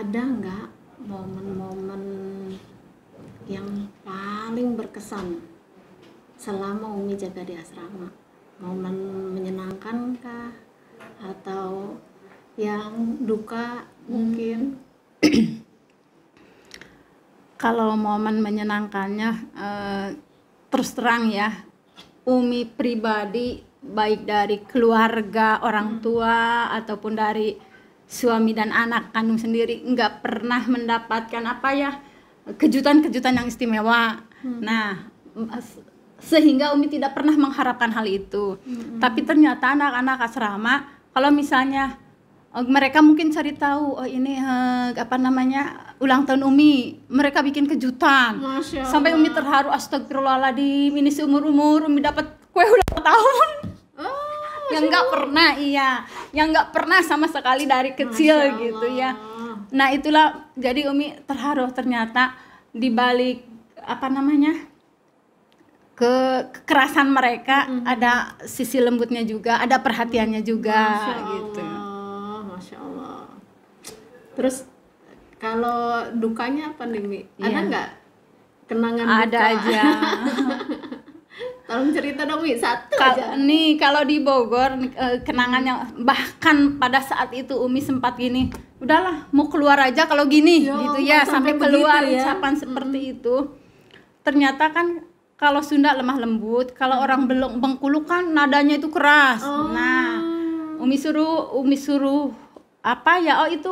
ada nggak momen-momen yang paling berkesan selama Umi jaga di asrama? Momen menyenangkan kah? Atau yang duka mungkin? Hmm. Kalau momen menyenangkannya eh, terus terang ya, Umi pribadi baik dari keluarga, orang hmm. tua hmm. ataupun dari suami dan anak kandung sendiri nggak pernah mendapatkan apa ya kejutan-kejutan yang istimewa. Hmm. Nah, sehingga Umi tidak pernah mengharapkan hal itu. Hmm. Tapi ternyata anak-anak asrama kalau misalnya oh, mereka mungkin cari tahu oh ini he, eh, apa namanya ulang tahun Umi mereka bikin kejutan sampai Umi terharu astagfirullahaladzim ini seumur umur Umi dapat kue ulang tahun yang nggak pernah iya yang nggak pernah sama sekali dari kecil gitu ya nah itulah jadi umi terharu ternyata di balik apa namanya ke kekerasan mereka mm -hmm. ada sisi lembutnya juga ada perhatiannya juga Masya gitu. Allah, gitu Masya Allah terus kalau dukanya apa nih Mi? ada iya. nggak kenangan ada duka? aja Tolong cerita dong Umi satu Ka aja. Nih, kalau di Bogor eh, kenangannya bahkan pada saat itu Umi sempat gini, udahlah mau keluar aja kalau gini Yo, iya, gitu ya sampai, sampai keluar ya. ucapan seperti hmm. itu. Ternyata kan kalau Sunda lemah lembut, kalau hmm. orang belum Bengkulu kan nadanya itu keras. Oh. Nah, Umi suruh Umi suruh apa ya? Oh, itu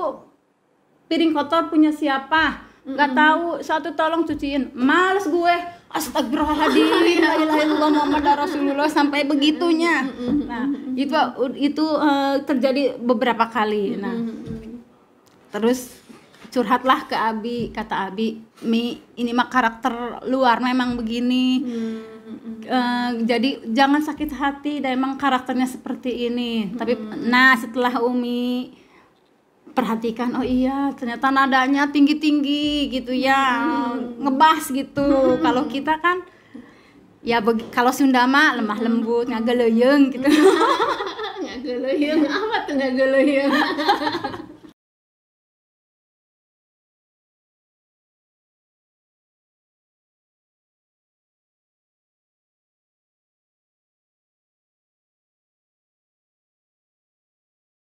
piring kotor punya siapa? nggak mm -hmm. tahu satu tolong cuciin males gue astagfirullahaladzim la Muhammad Rasulullah sampai begitunya nah itu itu uh, terjadi beberapa kali nah terus curhatlah ke Abi kata Abi mi ini mah karakter luar memang begini hmm. Uh, jadi jangan sakit hati dan emang karakternya seperti ini hmm. tapi nah setelah Umi perhatikan oh iya ternyata nadanya tinggi tinggi gitu ya hmm. ngebas gitu hmm. kalau kita kan ya kalau Sunda mah lemah lembut hmm. ngageleyeng gitu ngageleyeng apa tuh ngageleyeng